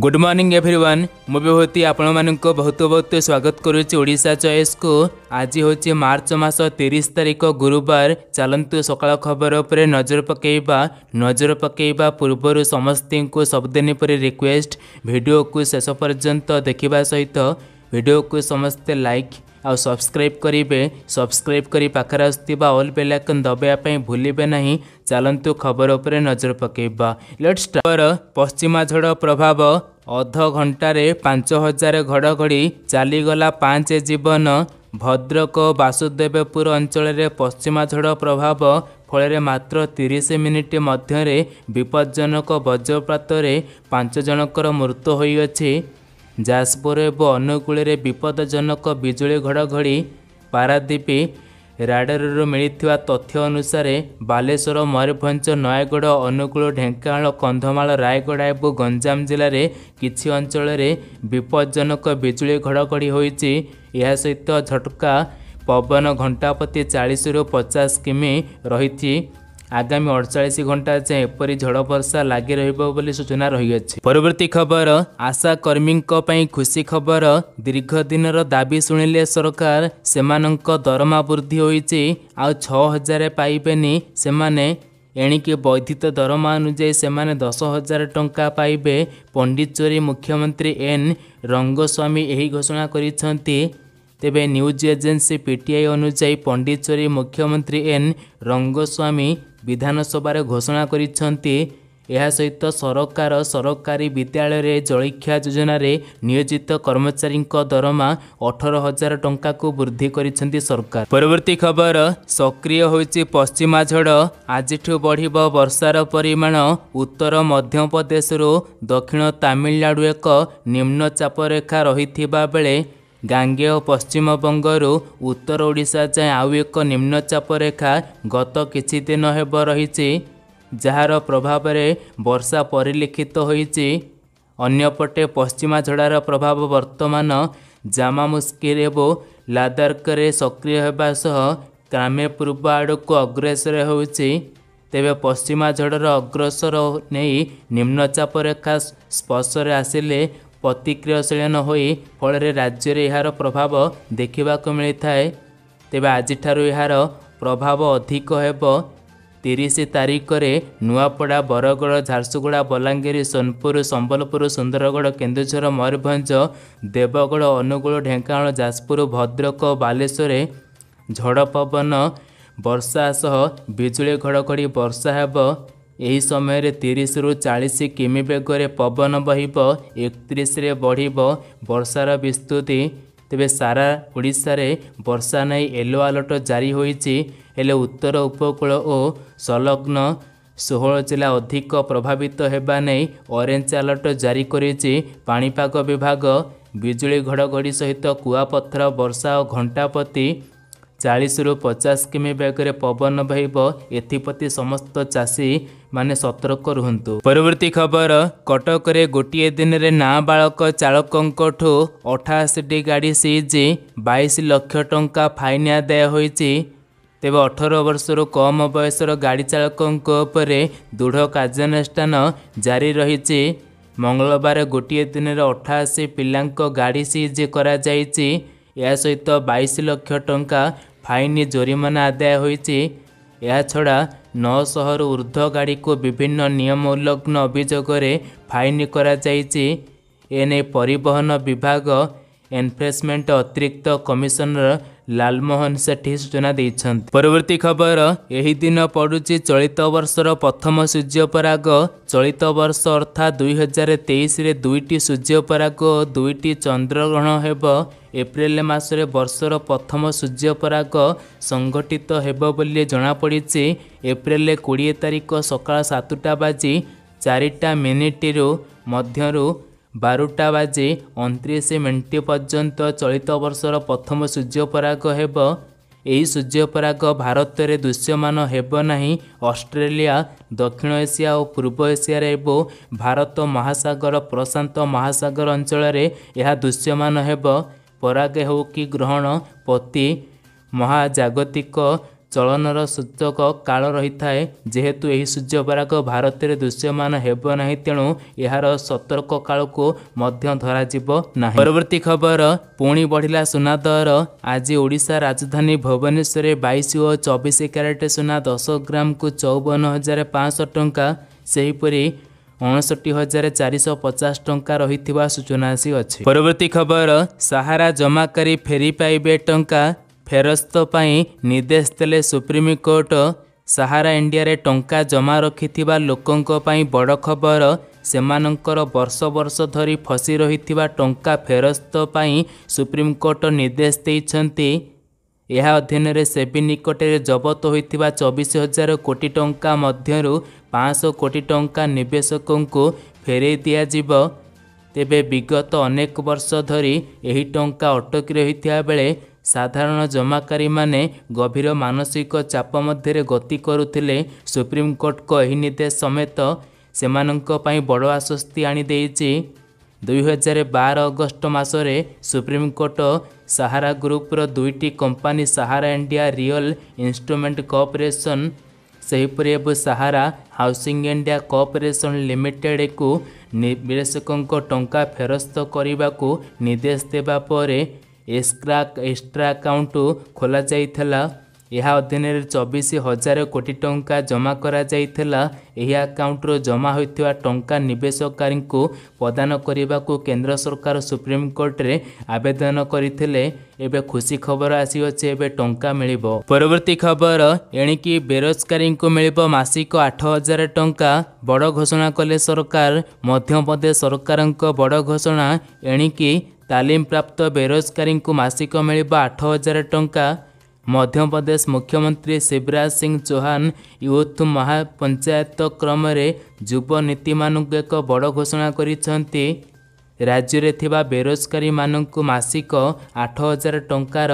good morning everyone ମୁଁ ବିଭୂତି ଆପଣମାନଙ୍କ ବହୁତ ବହୁତ ସ୍ୱାଗତ କରୁଛି ଓଡ଼ିଶା ଚଏସ୍କୁ ଆଜି ହେଉଛି ମାର୍ଚ୍ଚ ମାସ ତିରିଶ ତାରିଖ ଗୁରୁବାର ଚାଲନ୍ତୁ ସକାଳ ଖବର ଉପରେ ନଜର ପକାଇବା ନଜର ପକାଇବା ପୂର୍ବରୁ ସମସ୍ତଙ୍କୁ ସବୁଦିନ ପରି ରିକ୍ୱେଷ୍ଟ ଭିଡ଼ିଓକୁ ଶେଷ ପର୍ଯ୍ୟନ୍ତ ଦେଖିବା ସହିତ ଭିଡ଼ିଓକୁ ସମସ୍ତେ ଲାଇକ୍ ଆଉ ସବସ୍କ୍ରାଇବ୍ କରିବେ ସବସ୍କ୍ରାଇବ୍ କରି ପାଖରେ ଆସୁଥିବା ଅଲ୍ ବେଲାଇକନ୍ ଦବାଇବା ପାଇଁ ଭୁଲିବେ ନାହିଁ ଚାଲନ୍ତୁ ଖବର ଉପରେ ନଜର ପକାଇବା ଲେଟ୍ସ ଟ୍ରାଭର ପଶ୍ଚିମା ଝଡ଼ ପ୍ରଭାବ ଅଧ ଘଣ୍ଟାରେ ପାଞ୍ଚ ହଜାର ଘଡ଼ଘଡ଼ି ଚାଲିଗଲା ପାଞ୍ଚ ଜୀବନ ଭଦ୍ରକ ବାସୁଦେବପୁର ଅଞ୍ଚଳରେ ପଶ୍ଚିମା ଝଡ଼ ପ୍ରଭାବ ଫଳରେ ମାତ୍ର ତିରିଶ ମିନିଟ ମଧ୍ୟରେ ବିପଜ୍ଜନକ ବଜ୍ରପାତରେ ପାଞ୍ଚ ଜଣଙ୍କର ମୃତ୍ୟୁ ହୋଇଅଛି ଯାଜପୁର ଏବଂ ଅନୁକୂଳରେ ବିପଦଜନକ ବିଜୁଳି ଘଡ଼ଘଡ଼ି ପାରାଦ୍ୱୀପ ରାଡରରୁ ମିଳିଥିବା ତଥ୍ୟ ଅନୁସାରେ ବାଲେଶ୍ୱର ମୟୂରଭଞ୍ଜ ନୟାଗଡ଼ ଅନୁଗୁଳ ଢେଙ୍କାନାଳ କନ୍ଧମାଳ ରାୟଗଡ଼ା ଏବଂ ଗଞ୍ଜାମ ଜିଲ୍ଲାରେ କିଛି ଅଞ୍ଚଳରେ ବିପଦଜନକ ବିଜୁଳି ଘଡ଼ଘଡ଼ି ହୋଇଛି ଏହା ସହିତ ଝଟକା ପବନ ଘଣ୍ଟା ପ୍ରତି ଚାଳିଶରୁ ପଚାଶ କିମି ରହିଛି ଆଗାମୀ ଅଡ଼ଚାଳିଶ ଘଣ୍ଟା ଯାଏଁ ଏପରି ଝଡ଼ ବର୍ଷା ଲାଗି ରହିବ ବୋଲି ସୂଚନା ରହିଅଛି ପରବର୍ତ୍ତୀ ଖବର ଆଶା କର୍ମୀଙ୍କ ପାଇଁ ଖୁସି ଖବର ଦୀର୍ଘ ଦିନର ଦାବି ଶୁଣିଲେ ସରକାର ସେମାନଙ୍କ ଦରମା ବୃଦ୍ଧି ହୋଇଛି ଆଉ ଛଅ ହଜାର ପାଇବେନି ସେମାନେ ଏଣିକି ବୈଧିତ ଦରମା ଅନୁଯାୟୀ ସେମାନେ ଦଶ ହଜାର ଟଙ୍କା ପାଇବେ ପଣ୍ଡିଚେରୀ ମୁଖ୍ୟମନ୍ତ୍ରୀ ଏନ୍ ରଙ୍ଗସ୍ୱାମୀ ଏହି ଘୋଷଣା କରିଛନ୍ତି ତେବେ ନ୍ୟୁଜ୍ ଏଜେନ୍ସି ପିଟିଆଇ ଅନୁଯାୟୀ ପଣ୍ଡିଚେରୀ ମୁଖ୍ୟମନ୍ତ୍ରୀ ଏନ୍ ରଙ୍ଗସ୍ୱାମୀ ବିଧାନସଭାରେ ଘୋଷଣା କରିଛନ୍ତି ଏହା ସହିତ ସରକାର ସରକାରୀ ବିଦ୍ୟାଳୟରେ ଜଳଖିଆ ଯୋଜନାରେ ନିୟୋଜିତ କର୍ମଚାରୀଙ୍କ ଦରମା ଅଠର ହଜାର ଟଙ୍କାକୁ ବୃଦ୍ଧି କରିଛନ୍ତି ସରକାର ପରବର୍ତ୍ତୀ ଖବର ସକ୍ରିୟ ହୋଇଛି ପଶ୍ଚିମା ଝଡ଼ ଆଜିଠୁ ବଢ଼ିବ ବର୍ଷାର ପରିମାଣ ଉତ୍ତର ମଧ୍ୟପ୍ରଦେଶରୁ ଦକ୍ଷିଣ ତାମିଲନାଡ଼ୁ ଏକ ନିମ୍ନଚାପ ରେଖା ରହିଥିବା ବେଳେ ଗାଙ୍ଗେୟ ପଶ୍ଚିମବଙ୍ଗରୁ ଉତ୍ତର ଓଡ଼ିଶା ଯାଏଁ ଆଉ ଏକ ନିମ୍ନଚାପ ରେଖା ଗତ କିଛି ଦିନ ହେବ ରହିଛି ଯାହାର ପ୍ରଭାବରେ ବର୍ଷା ପରିଲକ୍ଷିତ ହୋଇଛି ଅନ୍ୟପଟେ ପଶ୍ଚିମା ଝଡ଼ାର ପ୍ରଭାବ ବର୍ତ୍ତମାନ ଜାମାମୁସ୍କିର ଏବଂ ଲାଦାର୍କରେ ସକ୍ରିୟ ହେବା ସହ କ୍ରାମେ ପୂର୍ବ ଆଡ଼କୁ ଅଗ୍ରସର ହେଉଛି ତେବେ ପଶ୍ଚିମା ଝଡ଼ର ଅଗ୍ରସର ନେଇ ନିମ୍ନଚାପ ରେଖା ସ୍ପର୍ଶରେ ଆସିଲେ ପ୍ରତିକ୍ରିୟାଶୀଳ ନ ହୋଇ ଫଳରେ ରାଜ୍ୟରେ ଏହାର ପ୍ରଭାବ ଦେଖିବାକୁ ମିଳିଥାଏ ତେବେ ଆଜିଠାରୁ ଏହାର ପ୍ରଭାବ ଅଧିକ ହେବ ତିରିଶ ତାରିଖରେ ନୂଆପଡ଼ା ବରଗଡ଼ ଝାରସୁଗୁଡ଼ା ବଲାଙ୍ଗୀର ସୋନପୁର ସମ୍ବଲପୁର ସୁନ୍ଦରଗଡ଼ କେନ୍ଦୁଝର ମୟୂରଭଞ୍ଜ ଦେବଗଡ଼ ଅନୁଗୁଳ ଢେଙ୍କାନାଳ ଯାଜପୁର ଭଦ୍ରକ ବାଲେଶ୍ୱରରେ ଝଡ଼ ପବନ ବର୍ଷା ସହ ବିଜୁଳି ଘଡ଼ଘଡ଼ି ବର୍ଷା ହେବ ଏହି ସମୟରେ ତିରିଶରୁ ଚାଳିଶ କିମି ବେଗରେ ପବନ ବହିବ ଏକତିରିଶରେ ବଢ଼ିବ ବର୍ଷାର ବିସ୍ତୃତି ତେବେ ସାରା ଓଡ଼ିଶାରେ ବର୍ଷା ନେଇ ୟେଲୋ ଆଲର୍ଟ ଜାରି ହୋଇଛି ହେଲେ ଉତ୍ତର ଉପକୂଳ ଓ ସଂଲଗ୍ନ ଷୋହଳ ଜିଲ୍ଲା ଅଧିକ ପ୍ରଭାବିତ ହେବା ନେଇ ଅରେଞ୍ଜ ଆଲର୍ଟ ଜାରି କରିଛି ପାଣିପାଗ ବିଭାଗ ବିଜୁଳି ଘଡ଼ଘଡ଼ି ସହିତ କୁଆପଥର ବର୍ଷା ଓ ଘଣ୍ଟାପତି ଚାଳିଶରୁ ପଚାଶ କିମି ବେଗରେ ପବନ ବହିବ ଏଥିପ୍ରତି ସମସ୍ତ ଚାଷୀ ମାନେ ସତର୍କ ରୁହନ୍ତୁ ପରବର୍ତ୍ତୀ ଖବର କଟକରେ ଗୋଟିଏ ଦିନରେ ନାବାଳକ ଚାଳକଙ୍କଠୁ ଅଠାଅଶୀଟି ଗାଡ଼ି ସିଜି ବାଇଶ ଲକ୍ଷ ଟଙ୍କା ଫାଇନ୍ ଆଦାୟ ହୋଇଛି ତେବେ ଅଠର ବର୍ଷରୁ କମ୍ ବୟସର ଗାଡ଼ି ଚାଳକଙ୍କ ଉପରେ ଦୃଢ଼ କାର୍ଯ୍ୟାନୁଷ୍ଠାନ ଜାରି ରହିଛି ମଙ୍ଗଳବାର ଗୋଟିଏ ଦିନରେ ଅଠାଅଶୀ ପିଲାଙ୍କ ଗାଡ଼ି ସିଜ୍ କରାଯାଇଛି ଏହା ସହିତ ବାଇଶ ଲକ୍ଷ ଟଙ୍କା ଫାଇନ୍ ଜୋରିମାନା ଆଦାୟ ହୋଇଛି ଏହାଛଡ଼ା ନଅଶହରୁ ଉର୍ଦ୍ଧ୍ୱ ଗାଡ଼ିକୁ ବିଭିନ୍ନ ନିୟମ ଉଲ୍ଲଘ୍ନ ଅଭିଯୋଗରେ ଫାଇନ୍ କରାଯାଇଛି ଏନେଇ ପରିବହନ ବିଭାଗ ଏନଫୋର୍ସମେଣ୍ଟ ଅତିରିକ୍ତ କମିଶନର ଲାଲମୋହନ ସେଠୀ ସୂଚନା ଦେଇଛନ୍ତି ପରବର୍ତ୍ତୀ ଖବର ଏହି ଦିନ ପଡ଼ୁଛି ଚଳିତ ବର୍ଷର ପ୍ରଥମ ସୂର୍ଯ୍ୟପରାଗ ଚଳିତ ବର୍ଷ ଅର୍ଥାତ୍ ଦୁଇହଜାର ତେଇଶରେ ଦୁଇଟି ସୂର୍ଯ୍ୟପରାଗ ଓ ଦୁଇଟି ଚନ୍ଦ୍ରଗ୍ରହଣ ହେବ ଏପ୍ରିଲ ମାସରେ ବର୍ଷର ପ୍ରଥମ ସୂର୍ଯ୍ୟପରାଗ ସଂଗଠିତ ହେବ ବୋଲି ଜଣାପଡ଼ିଛି ଏପ୍ରିଲ କୋଡ଼ିଏ ତାରିଖ ସକାଳ ସାତଟା ବାଜି ଚାରିଟା ମିନିଟରୁ ମଧ୍ୟରୁ ବାରଟା ବାଜି ଅଣତିରିଶ ମିନିଟ ପର୍ଯ୍ୟନ୍ତ ଚଳିତ ବର୍ଷର ପ୍ରଥମ ସୂର୍ଯ୍ୟପରାଗ ହେବ ଏହି ସୂର୍ଯ୍ୟପରାଗ ଭାରତରେ ଦୃଶ୍ୟମାନ ହେବ ନାହିଁ ଅଷ୍ଟ୍ରେଲିଆ ଦକ୍ଷିଣ ଏସିଆ ଓ ପୂର୍ବ ଏସିଆରେ ଏବଂ ଭାରତ ମହାସାଗର ପ୍ରଶାନ୍ତ ମହାସାଗର ଅଞ୍ଚଳରେ ଏହା ଦୃଶ୍ୟମାନ ହେବ ପରାଗ ହେଉ କି ଗ୍ରହଣ ପତି ମହାଜାଗତିକ ଚଳନର ସୂଚକ କାଳ ରହିଥାଏ ଯେହେତୁ ଏହି ସୂର୍ଯ୍ୟ ପରାଗ ଭାରତରେ ଦୃଶ୍ୟମାନ ହେବ ନାହିଁ ତେଣୁ ଏହାର ସତର୍କ କାଳକୁ ମଧ୍ୟ ଧରାଯିବ ନାହିଁ ପରବର୍ତ୍ତୀ ଖବର ପୁଣି ବଢ଼ିଲା ସୁନା ଦର ଆଜି ଓଡ଼ିଶା ରାଜଧାନୀ ଭୁବନେଶ୍ୱରରେ ବାଇଶ ଓ ଚବିଶ କ୍ୟାରେଟ୍ ସୁନା ଦଶ ଗ୍ରାମକୁ ଚଉବନ ହଜାର ପାଞ୍ଚଶହ ଟଙ୍କା ସେହିପରି ଅଣଷଠି ହଜାର ଚାରିଶହ ପଚାଶ ଟଙ୍କା ରହିଥିବା ସୂଚନା ଆସିଅଛି ପରବର୍ତ୍ତୀ ଖବର ସାହାରା ଜମାକାରୀ ଫେରି ପାଇବେ ଟଙ୍କା ଫେରସ୍ତ ପାଇଁ ନିର୍ଦ୍ଦେଶ ଦେଲେ ସୁପ୍ରିମକୋର୍ଟ ସାହାରା ଇଣ୍ଡିଆରେ ଟଙ୍କା ଜମା ରଖିଥିବା ଲୋକଙ୍କ ପାଇଁ ବଡ଼ ଖବର ସେମାନଙ୍କର ବର୍ଷ ବର୍ଷ ଧରି ଫସି ରହିଥିବା ଟଙ୍କା ଫେରସ୍ତ ପାଇଁ ସୁପ୍ରିମକୋର୍ଟ ନିର୍ଦ୍ଦେଶ ଦେଇଛନ୍ତି ଏହା ଅଧୀନରେ ସେବି ନିକଟରେ ଜବତ ହୋଇଥିବା ଚବିଶ ହଜାର କୋଟି ଟଙ୍କା ମଧ୍ୟରୁ ପାଞ୍ଚଶହ କୋଟି ଟଙ୍କା ନିବେଶକଙ୍କୁ ଫେରାଇ ଦିଆଯିବ ତେବେ ବିଗତ ଅନେକ ବର୍ଷ ଧରି ଏହି ଟଙ୍କା ଅଟକି ରହିଥିବା ବେଳେ ସାଧାରଣ ଜମାକାରୀମାନେ ଗଭୀର ମାନସିକ ଚାପ ମଧ୍ୟରେ ଗତି କରୁଥିଲେ ସୁପ୍ରିମକୋର୍ଟଙ୍କ ଏହି ନିର୍ଦ୍ଦେଶ ସମେତ ସେମାନଙ୍କ ପାଇଁ ବଡ଼ ଆଶ୍ୱସ୍ତି ଆଣିଦେଇଛି ଦୁଇହଜାର ବାର ଅଗଷ୍ଟ ମାସରେ ସୁପ୍ରିମକୋର୍ଟ ସାହାରା ଗ୍ରୁପ୍ର ଦୁଇଟି company Sahara India real instrument corporation ସେହିପରି ଏବେ ସାହାରା ହାଉସିଂ ଇଣ୍ଡିଆ କର୍ପୋରେସନ ଲିମିଟେଡ଼କୁ ନିବେଶକଙ୍କ ଟଙ୍କା ଫେରସ୍ତ କରିବାକୁ ନିର୍ଦ୍ଦେଶ ଦେବା ପରେ ଏସ୍କ୍ରା ଏକ୍ସଟ୍ରା ଆକାଉଣ୍ଟ ଖୋଲାଯାଇଥିଲା ଏହା ଅଧୀନରେ ଚବିଶ ହଜାର କୋଟି ଟଙ୍କା ଜମା କରାଯାଇଥିଲା ଏହି ଆକାଉଣ୍ଟରୁ ଜମା ହୋଇଥିବା ଟଙ୍କା ନିବେଶକାରୀଙ୍କୁ ପ୍ରଦାନ କରିବାକୁ କେନ୍ଦ୍ର ସରକାର ସୁପ୍ରିମକୋର୍ଟରେ ଆବେଦନ କରିଥିଲେ ଏବେ ଖୁସି ଖବର ଆସିଅଛି ଏବେ ଟଙ୍କା ମିଳିବ ପରବର୍ତ୍ତୀ ଖବର ଏଣିକି ବେରୋଜଗାରୀଙ୍କୁ ମିଳିବ ମାସିକ ଆଠ ହଜାର ଟଙ୍କା ବଡ଼ ଘୋଷଣା କଲେ ସରକାର ମଧ୍ୟପ୍ରଦେଶ ସରକାରଙ୍କ ବଡ଼ ଘୋଷଣା ଏଣିକି ତାଲିମପ୍ରାପ୍ତ ବେରୋଜଗାରୀଙ୍କୁ ମାସିକ ମିଳିବ ଆଠ ହଜାର ଟଙ୍କା ମଧ୍ୟପ୍ରଦେଶ ମୁଖ୍ୟମନ୍ତ୍ରୀ ଶିବରାଜ ସିଂ ଚୌହାନ ୟୁଥ୍ ମହାପଞ୍ଚାୟତ କ୍ରମରେ ଯୁବ ନୀତିମାନଙ୍କୁ ଏକ ବଡ଼ ଘୋଷଣା କରିଛନ୍ତି ରାଜ୍ୟରେ ଥିବା ବେରୋଜଗାରୀମାନଙ୍କୁ ମାସିକ ଆଠ ହଜାର ଟଙ୍କାର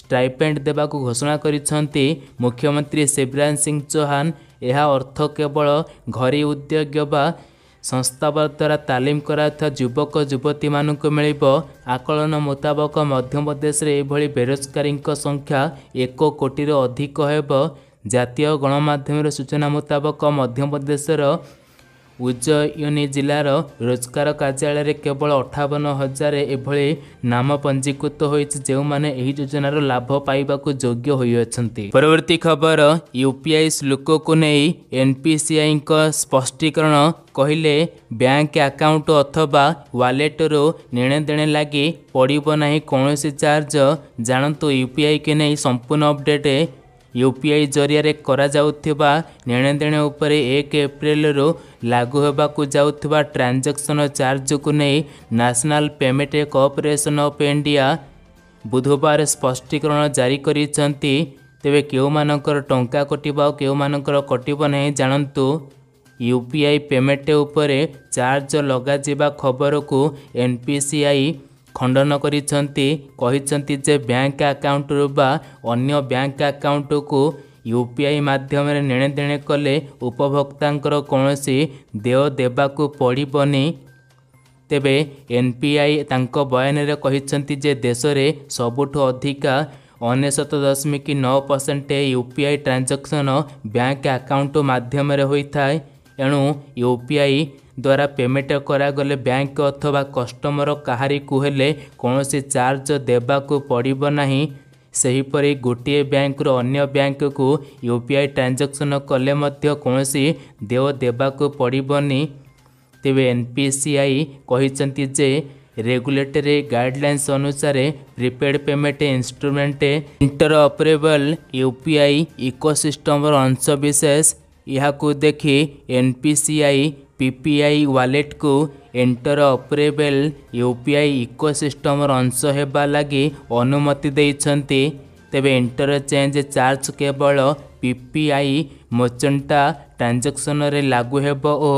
ଷ୍ଟ୍ରାଇପେଣ୍ଟ ଦେବାକୁ ଘୋଷଣା କରିଛନ୍ତି ମୁଖ୍ୟମନ୍ତ୍ରୀ ଶିବରାଜ ସିଂ ଚୌହାନ ଏହା ଅର୍ଥ କେବଳ ଘରୋଇ ଉଦ୍ୟୋଗ ବା ସଂସ୍ଥା ଦ୍ୱାରା ତାଲିମ କରାଯାଉଥିବା ଯୁବକ ଯୁବତୀମାନଙ୍କୁ ମିଳିବ ଆକଳନ ମୁତାବକ ମଧ୍ୟପ୍ରଦେଶରେ ଏଭଳି ବେରୋଜଗାରୀଙ୍କ ସଂଖ୍ୟା ଏକ କୋଟିରୁ ଅଧିକ ହେବ ଜାତୀୟ ଗଣମାଧ୍ୟମର ସୂଚନା ମୁତାବକ ମଧ୍ୟପ୍ରଦେଶର ଉଜ୍ଜୟନୀ ଜିଲ୍ଲାର ରୋଜଗାର କାର୍ଯ୍ୟାଳୟରେ କେବଳ ଅଠାବନ ହଜାର ଏଭଳି ନାମ ପଞ୍ଜୀକୃତ ହୋଇଛି ଯେଉଁମାନେ ଏହି ଯୋଜନାର ଲାଭ ପାଇବାକୁ ଯୋଗ୍ୟ ହୋଇଅଛନ୍ତି ପରବର୍ତ୍ତୀ ଖବର ୟୁ ପି ଆଇ ଶ୍ଲୋକକୁ ନେଇ ଏନ୍ପିସିଆଇଙ୍କ ସ୍ପଷ୍ଟୀକରଣ କହିଲେ ବ୍ୟାଙ୍କ ଆକାଉଣ୍ଟ ଅଥବା ୱାଲେଟରୁ ନେଣେଦେଣ ଲାଗି ପଡ଼ିବ ନାହିଁ କୌଣସି ଚାର୍ଜ ଜାଣନ୍ତୁ ୟୁ ପି ଆଇ କି ନେଇ ସମ୍ପୂର୍ଣ୍ଣ ଅପଡ଼େଟ୍ ୟୁ ପି ଆଇ ଜରିଆରେ କରାଯାଉଥିବା ନେଣଦେଣ ଉପରେ ଏକ ଏପ୍ରିଲରୁ ଲାଗୁ ହେବାକୁ ଯାଉଥିବା ଟ୍ରାନ୍ଜାକ୍ସନ୍ ଚାର୍ଜକୁ ନେଇ national payment corporation of India ବୁଧବାର ସ୍ପଷ୍ଟୀକରଣ ଜାରି କରିଛନ୍ତି ତେବେ କେଉଁମାନଙ୍କର ଟଙ୍କା କଟିବ ଆଉ କେଉଁମାନଙ୍କର କଟିବ ନାହିଁ ଜାଣନ୍ତୁ ୟୁ ପି ଆଇ ପେମେଣ୍ଟ ଉପରେ ଚାର୍ଜ ଲଗାଯିବା ଖବରକୁ ଏନ୍ ପି ସି ଆଇ ଖଣ୍ଡନ କରିଛନ୍ତି କହିଛନ୍ତି ଯେ ବ୍ୟାଙ୍କ ଆକାଉଣ୍ଟରୁ ବା ଅନ୍ୟ ବ୍ୟାଙ୍କ ଆକାଉଣ୍ଟକୁ ୟୁ ପି ଆଇ ମାଧ୍ୟମରେ ନେଣେଦେଣେ କଲେ ଉପଭୋକ୍ତାଙ୍କର କୌଣସି ଦେୟ ଦେବାକୁ ପଡ଼ିବନି ତେବେ ଏନ୍ ପି ଆଇ ତାଙ୍କ ବୟାନରେ କହିଛନ୍ତି ଯେ ଦେଶରେ ସବୁଠୁ ଅଧିକା ଅନେଶତ ଦଶମିକ ନଅ percent U P I transaction bank account ମାଧ୍ୟମରେ ହୋଇଥାଏ ଏଣୁ ୟୁ ପି ଆଇ ଦ୍ୱାରା ପେମେଣ୍ଟ କରାଗଲେ ବ୍ୟାଙ୍କ ଅଥବା କଷ୍ଟମର କାହାରିକୁ ହେଲେ କୌଣସି ଚାର୍ଜ ଦେବାକୁ ପଡ଼ିବ ନାହିଁ ସେହିପରି ଗୋଟିଏ ବ୍ୟାଙ୍କରୁ ଅନ୍ୟ ବ୍ୟାଙ୍କକୁ ୟୁ ପି ଆଇ ଟ୍ରାଞ୍ଜାକ୍ସନ୍ କଲେ ମଧ୍ୟ କୌଣସି ଦେୟ ଦେବାକୁ ପଡ଼ିବନି ତେବେ ଏନ୍ ପି ସି ଆଇ କହିଛନ୍ତି ଯେ ରେଗୁଲେଟରୀ ଗାଇଡ଼ଲାଇନ୍ସ ଅନୁସାରେ prepaid payment instrument interoperable U P I ଇକୋସିଷ୍ଟମର ଅଂଶବିଶେଷ ଏହାକୁ ଦେଖି N P C I PPI ୱାଲେଟ୍କୁ ଇଣ୍ଟରଅପରେବଲ୍ ୟୁପିଆଇ ଇକୋସିଷ୍ଟମ୍ର ଅଂଶ ହେବା ଲାଗି ଅନୁମତି ଦେଇଛନ୍ତି ତେବେ ଇଣ୍ଟରଚେଞ୍ଜ ଚାର୍ଜ କେବଳ ପିପିଆଇ ମର୍ଚେଣ୍ଟା ଟ୍ରାଞ୍ଜାକ୍ସନ୍ରେ ଲାଗୁ ହେବ ଓ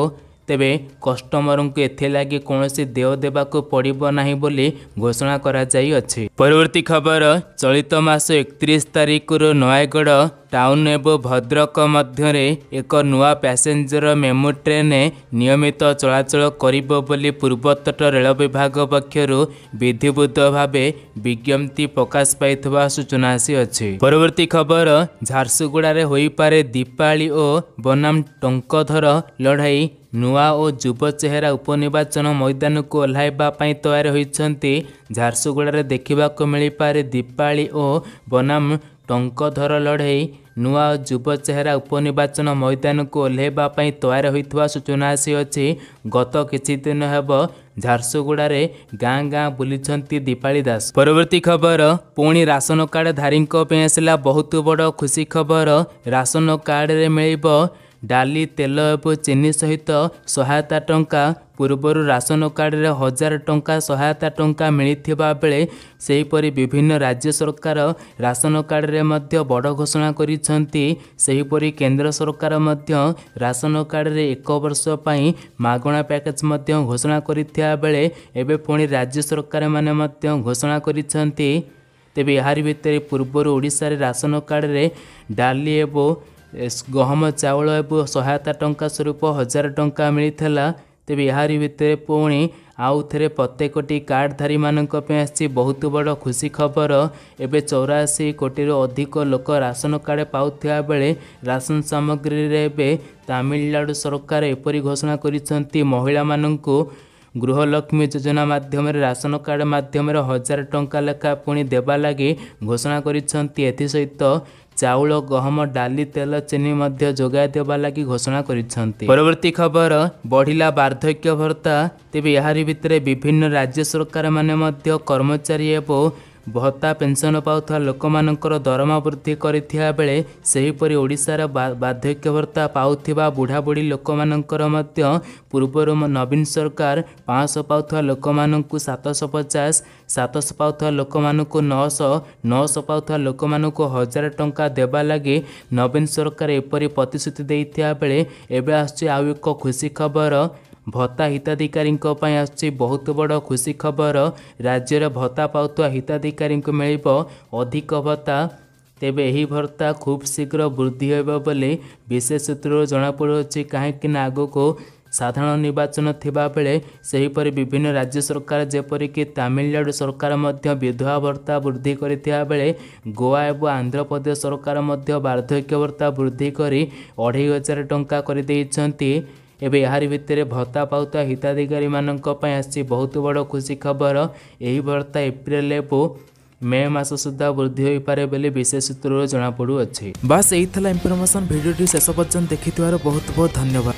ତେବେ କଷ୍ଟମରଙ୍କୁ ଏଥିଲାଗି କୌଣସି ଦେୟ ଦେବାକୁ ପଡ଼ିବ ନାହିଁ ବୋଲି ଘୋଷଣା କରାଯାଇଅଛି ପରବର୍ତ୍ତୀ ଖବର ଚଳିତ ମାସ ଏକତିରିଶ ତାରିଖରୁ ନୟାଗଡ଼ ଟାଉନ୍ ଏବଂ ଭଦ୍ରକ ମଧ୍ୟରେ ଏକ ନୂଆ ପ୍ୟାସେଞ୍ଜର ମେମୋ ଟ୍ରେନ୍ ନିୟମିତ ଚଳାଚଳ କରିବ ବୋଲି ପୂର୍ବତଟ ରେଳ ବିଭାଗ ପକ୍ଷରୁ ବିଧିବଦ୍ଧ ଭାବେ ବିଜ୍ଞପ୍ତି ପ୍ରକାଶ ପାଇଥିବା ସୂଚନା ଆସିଅଛି ପରବର୍ତ୍ତୀ ଖବର ଝାରସୁଗୁଡ଼ାରେ ହୋଇପାରେ ଦୀପାଳି ଓ ବନାମ ଟଙ୍କଧର ଲଢ଼େଇ ନୂଆ ଓ ଯୁବ ଚେହେରା ଉପନିର୍ବାଚନ ମଇଦାନକୁ ଓହ୍ଲାଇବା ପାଇଁ ତୟାର ହୋଇଛନ୍ତି ଝାରସୁଗୁଡ଼ାରେ ଦେଖିବାକୁ ମିଳିପାରେ ଦୀପାଳି ଓ ବନାମ ଟଙ୍କଧର ଲଢ଼େଇ ନୂଆ ଯୁବ ଚେହେରା ଉପନିର୍ବାଚନ ମଇଦାନକୁ ଓହ୍ଲାଇବା ପାଇଁ ତୟାର ହୋଇଥିବା ସୂଚନା ଆସିଅଛି ଗତ କିଛି ଦିନ ହେବ ଝାରସୁଗୁଡ଼ାରେ ଗାଁ ଗାଁ ବୁଲିଛନ୍ତି ଦୀପାଳି ଦାସ ପରବର୍ତ୍ତୀ ଖବର ପୁଣି ରାସନ କାର୍ଡ଼ଧାରୀଙ୍କ ପାଇଁ ଆସିଲା ବହୁତ ବଡ଼ ଖୁସି ଖବର ରାସନ କାର୍ଡ଼ରେ ମିଳିବ ଡାଲି ତେଲ ଏବଂ ଚିନି ସହିତ ସହାୟତା ଟଙ୍କା ପୂର୍ବରୁ ରାସନ କାର୍ଡ଼ରେ ହଜାର ଟଙ୍କା ସହାୟତା ଟଙ୍କା ମିଳିଥିବା ବେଳେ ସେହିପରି ବିଭିନ୍ନ ରାଜ୍ୟ ସରକାର ରାସନ କାର୍ଡ଼ରେ ମଧ୍ୟ ବଡ଼ ଘୋଷଣା କରିଛନ୍ତି ସେହିପରି କେନ୍ଦ୍ର ସରକାର ମଧ୍ୟ ରାସନ କାର୍ଡ଼ରେ ଏକ ବର୍ଷ ପାଇଁ ମାଗଣା ପ୍ୟାକେଜ ମଧ୍ୟ ଘୋଷଣା କରିଥିବା ବେଳେ ଏବେ ପୁଣି ରାଜ୍ୟ ସରକାରମାନେ ମଧ୍ୟ ଘୋଷଣା କରିଛନ୍ତି ତେବେ ଏହାରି ଭିତରେ ପୂର୍ବରୁ ଓଡ଼ିଶାରେ ରାସନ କାର୍ଡ଼ରେ ଡାଲି ଏବଂ ଗହମ ଚାଉଳ ଏବଂ ସହାୟତା ଟଙ୍କା ସ୍ୱରୂପ ହଜାର ଟଙ୍କା ମିଳିଥିଲା ତେବେ ଏହାରି ଭିତରେ ପୁଣି ଆଉ ଥରେ ପ୍ରତ୍ୟେକଟି କାର୍ଡ଼ଧାରୀମାନଙ୍କ ପାଇଁ ଆସିଛି ବହୁତ ବଡ଼ ଖୁସି ଖବର ଏବେ ଚଉରାଅଶୀ କୋଟିରୁ ଅଧିକ ଲୋକ ରାସନ କାର୍ଡ଼ ପାଉଥିବା ବେଳେ ରାସନ ସାମଗ୍ରୀରେ ଏବେ ତାମିଲନାଡ଼ୁ ସରକାର ଏପରି ଘୋଷଣା କରିଛନ୍ତି ମହିଳାମାନଙ୍କୁ ଗୃହଲକ୍ଷ୍ମୀ ଯୋଜନା ମାଧ୍ୟମରେ ରାସନ କାର୍ଡ଼ ମାଧ୍ୟମରେ ହଜାର ଟଙ୍କା ଲେଖା ପୁଣି ଦେବା ଲାଗି ଘୋଷଣା କରିଛନ୍ତି ଏଥିସହିତ ଚାଉଳ ଗହମ ଡାଲି ତେଲ ଚିନି ମଧ୍ୟ ଯୋଗାଇ ଦେବା ଲାଗି ଘୋଷଣା କରିଛନ୍ତି ପରବର୍ତ୍ତୀ ଖବର ବଢ଼ିଲା ବାର୍ଦ୍ଧକ୍ୟ ଭତ୍ତା ତେବେ ଏହାରି ଭିତରେ ବିଭିନ୍ନ ରାଜ୍ୟ ସରକାରମାନେ ମଧ୍ୟ କର୍ମଚାରୀ ଏବଂ ଭତ୍ତା ପେନ୍ସନ୍ ପାଉଥିବା ଲୋକମାନଙ୍କର ଦରମା ବୃଦ୍ଧି କରିଥିବା ବେଳେ ସେହିପରି ଓଡ଼ିଶାର ବାର୍ଦ୍ଧକ୍ୟ ଭତ୍ତା ପାଉଥିବା ବୁଢ଼ାବୁଢ଼ୀ ଲୋକମାନଙ୍କର ମଧ୍ୟ ପୂର୍ବରୁ ନବୀନ ସରକାର ପାଞ୍ଚଶହ ପାଉଥିବା ଲୋକମାନଙ୍କୁ ସାତଶହ ପଚାଶ ସାତଶହ ପାଉଥିବା ଲୋକମାନଙ୍କୁ ନଅଶହ ନଅଶହ ପାଉଥିବା ଲୋକମାନଙ୍କୁ ହଜାର ଟଙ୍କା ଦେବା ଲାଗି ନବୀନ ସରକାର ଏପରି ପ୍ରତିଶ୍ରୁତି ଦେଇଥିବା ବେଳେ ଏବେ ଆସୁଛି ଆଉ ଏକ ଖୁସି ଖବର ଭତ୍ତା ହିତାଧିକାରୀଙ୍କ ପାଇଁ ଆସୁଛି ବହୁତ ବଡ଼ ଖୁସି ଖବର ରାଜ୍ୟର ଭତ୍ତା ପାଉଥିବା ହିତାଧିକାରୀଙ୍କୁ ମିଳିବ ଅଧିକ ଭତ୍ତା ତେବେ ଏହି ଭତ୍ତା ଖୁବ୍ ଶୀଘ୍ର ବୃଦ୍ଧି ହେବ ବୋଲି ବିଶେଷ ସୂତ୍ରରୁ ଜଣାପଡ଼ୁଅଛି କାହିଁକିନା ଆଗକୁ ସାଧାରଣ ନିର୍ବାଚନ ଥିବାବେଳେ ସେହିପରି ବିଭିନ୍ନ ରାଜ୍ୟ ସରକାର ଯେପରିକି ତାମିଲନାଡ଼ୁ ସରକାର ମଧ୍ୟ ବିଧବା ଭତ୍ତା ବୃଦ୍ଧି କରିଥିବା ବେଳେ ଗୋଆ ଏବଂ ଆନ୍ଧ୍ରପ୍ରଦେଶ ସରକାର ମଧ୍ୟ ବାର୍ଦ୍ଧକ୍ୟ ଭତ୍ତା ବୃଦ୍ଧି କରି ଅଢ଼େଇ ହଜାର ଟଙ୍କା କରିଦେଇଛନ୍ତି ଏବେ ଏହାରି ଭିତରେ ଭତ୍ତା ପାଉଥିବା ହିତାଧିକାରୀମାନଙ୍କ ପାଇଁ ଆସିଛି ବହୁତ ବଡ଼ ଖୁସି ଖବର ଏହି ଭତ୍ତା ଏପ୍ରିଲ ଓ ମେ ମାସ ସୁଦ୍ଧା ବୃଦ୍ଧି ହୋଇପାରେ ବୋଲି ବିଶେଷ ସୂତ୍ରରୁ ଜଣାପଡ଼ୁଅଛି ବାସ୍ ଏଇ ଥିଲା ଇନଫର୍ମେସନ୍ ଭିଡ଼ିଓଟି ଶେଷ ପର୍ଯ୍ୟନ୍ତ ଦେଖିଥିବାରୁ ବହୁତ ବହୁତ ଧନ୍ୟବାଦ